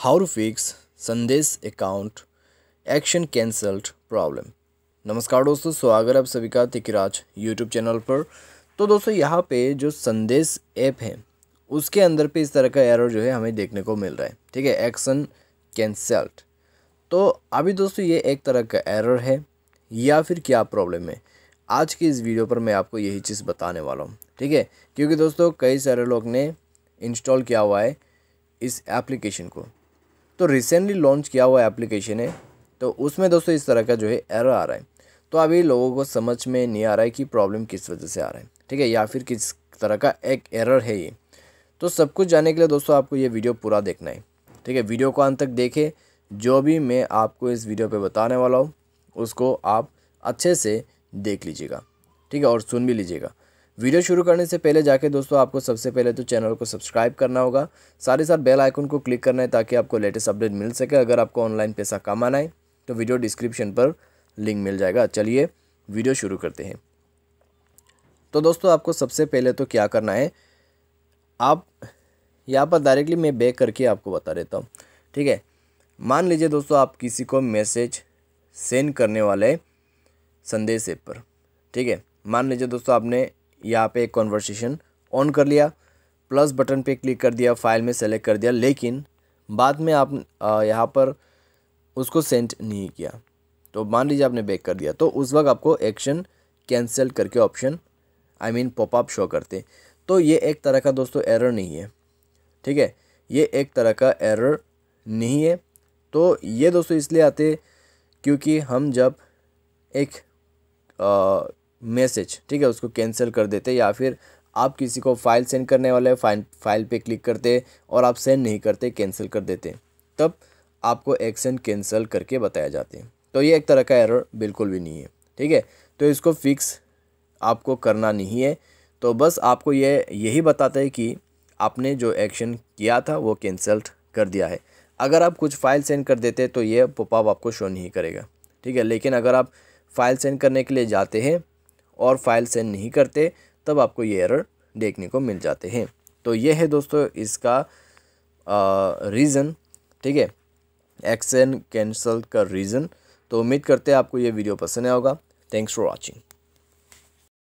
how to fix संदेश account action cancelled problem नमस्कार दोस्तों स्वागत है आप सभी का तिकराज यूट्यूब चैनल पर तो दोस्तों यहाँ पे जो संदेश ऐप है उसके अंदर पे इस तरह का एरर जो है हमें देखने को मिल रहा है ठीक है एक्शन कैंसल्ड तो अभी दोस्तों ये एक तरह का एरर है या फिर क्या प्रॉब्लम है आज की इस वीडियो पर मैं आपको यही चीज़ बताने वाला हूँ ठीक है क्योंकि दोस्तों कई सारे लोग ने इंस्टॉल किया हुआ है इस एप्लीकेशन को तो रिसेंटली लॉन्च किया हुआ एप्लीकेशन है तो उसमें दोस्तों इस तरह का जो है एरर आ रहा है तो अभी लोगों को समझ में नहीं आ रहा है कि प्रॉब्लम किस वजह से आ रहा है ठीक है या फिर किस तरह का एक एरर है ये तो सब कुछ जानने के लिए दोस्तों आपको ये वीडियो पूरा देखना है ठीक है वीडियो को अंत तक देखें जो भी मैं आपको इस वीडियो पर बताने वाला हूँ उसको आप अच्छे से देख लीजिएगा ठीक है और सुन भी लीजिएगा वीडियो शुरू करने से पहले जाके दोस्तों आपको सबसे पहले तो चैनल को सब्सक्राइब करना होगा साथ ही साथ बेल आइकन को क्लिक करना है ताकि आपको लेटेस्ट अपडेट मिल सके अगर आपको ऑनलाइन पैसा कमाना है तो वीडियो डिस्क्रिप्शन पर लिंक मिल जाएगा चलिए वीडियो शुरू करते हैं तो दोस्तों आपको सबसे पहले तो क्या करना है आप यहाँ पर डायरेक्टली मैं बैक करके आपको बता देता हूँ ठीक है मान लीजिए दोस्तों आप किसी को मैसेज सेंड करने वाले संदेश ऐप पर ठीक है मान लीजिए दोस्तों आपने यहाँ पे कॉन्वर्सेशन ऑन कर लिया प्लस बटन पे क्लिक कर दिया फाइल में सेलेक्ट कर दिया लेकिन बाद में आप यहाँ पर उसको सेंड नहीं किया तो मान लीजिए आपने बैक कर दिया तो उस वक्त आपको एक्शन कैंसिल करके option I mean popup show करते तो ये एक तरह का दोस्तों एरर नहीं है ठीक है ये एक तरह का एरर नहीं है तो ये दोस्तों इसलिए आते क्योंकि हम जब एक मैसेज ठीक है उसको कैंसिल कर देते या फिर आप किसी को फाइल सेंड करने वाले फाइल फाइल पे क्लिक करते और आप सेंड नहीं करते कैंसिल कर देते तब आपको एक्शन कैंसिल करके बताया जाते तो ये एक तरह का एरर बिल्कुल भी नहीं है ठीक है तो इसको फिक्स आपको करना नहीं है तो बस आपको ये यही बताता है कि आपने जो एक्शन किया था वो कैंसल्ट कर दिया है अगर आप कुछ फाइल सेंड कर देते तो ये पोपाप आपको शो नहीं करेगा ठीक है लेकिन अगर आप फाइल सेंड करने के लिए जाते हैं और फाइल सेंड नहीं करते तब आपको ये एरर देखने को मिल जाते हैं तो ये है दोस्तों इसका रीज़न ठीक है एक्शन कैंसल का रीज़न तो उम्मीद करते हैं आपको ये वीडियो पसंद आया होगा थैंक्स फॉर वॉचिंग